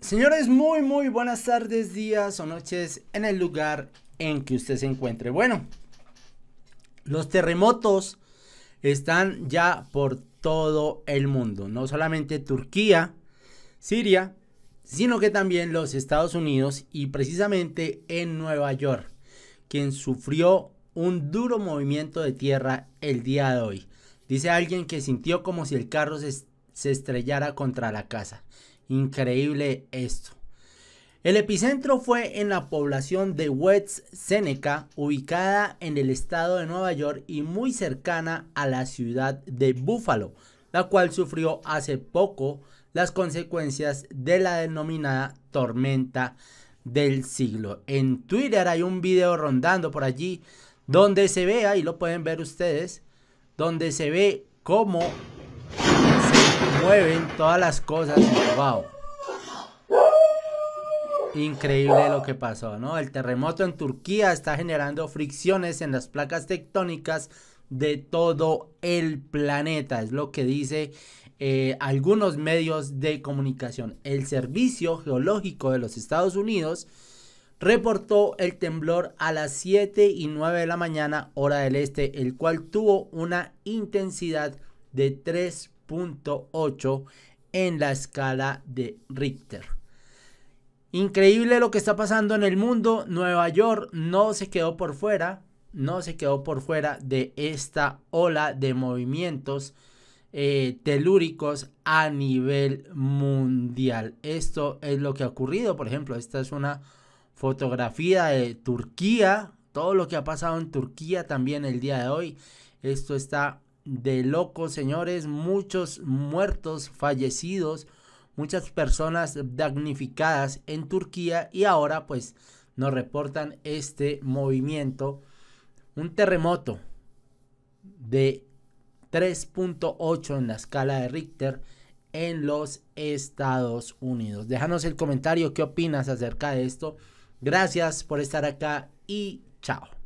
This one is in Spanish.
Señores, muy muy buenas tardes, días o noches en el lugar en que usted se encuentre. Bueno, los terremotos están ya por todo el mundo, no solamente Turquía, Siria, sino que también los Estados Unidos y precisamente en Nueva York, quien sufrió un duro movimiento de tierra el día de hoy. Dice alguien que sintió como si el carro se, se estrellara contra la casa Increíble esto. El epicentro fue en la población de West Seneca, ubicada en el estado de Nueva York y muy cercana a la ciudad de Buffalo, la cual sufrió hace poco las consecuencias de la denominada tormenta del siglo. En Twitter hay un video rondando por allí donde se vea ahí lo pueden ver ustedes, donde se ve cómo mueven todas las cosas. Wow. Increíble lo que pasó, ¿no? El terremoto en Turquía está generando fricciones en las placas tectónicas de todo el planeta, es lo que dice eh, algunos medios de comunicación. El Servicio Geológico de los Estados Unidos reportó el temblor a las 7 y 9 de la mañana hora del este, el cual tuvo una intensidad de 3 8 en la escala de Richter. Increíble lo que está pasando en el mundo. Nueva York no se quedó por fuera, no se quedó por fuera de esta ola de movimientos eh, telúricos a nivel mundial. Esto es lo que ha ocurrido. Por ejemplo, esta es una fotografía de Turquía. Todo lo que ha pasado en Turquía también el día de hoy. Esto está de locos, señores. Muchos muertos, fallecidos, muchas personas damnificadas en Turquía y ahora pues nos reportan este movimiento. Un terremoto de 3.8 en la escala de Richter en los Estados Unidos. Déjanos el comentario qué opinas acerca de esto. Gracias por estar acá y chao.